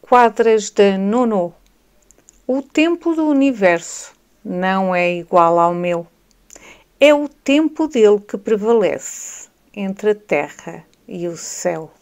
Quadras de Nono. O tempo do universo não é igual ao meu. É o tempo dele que prevalece entre a terra e o céu.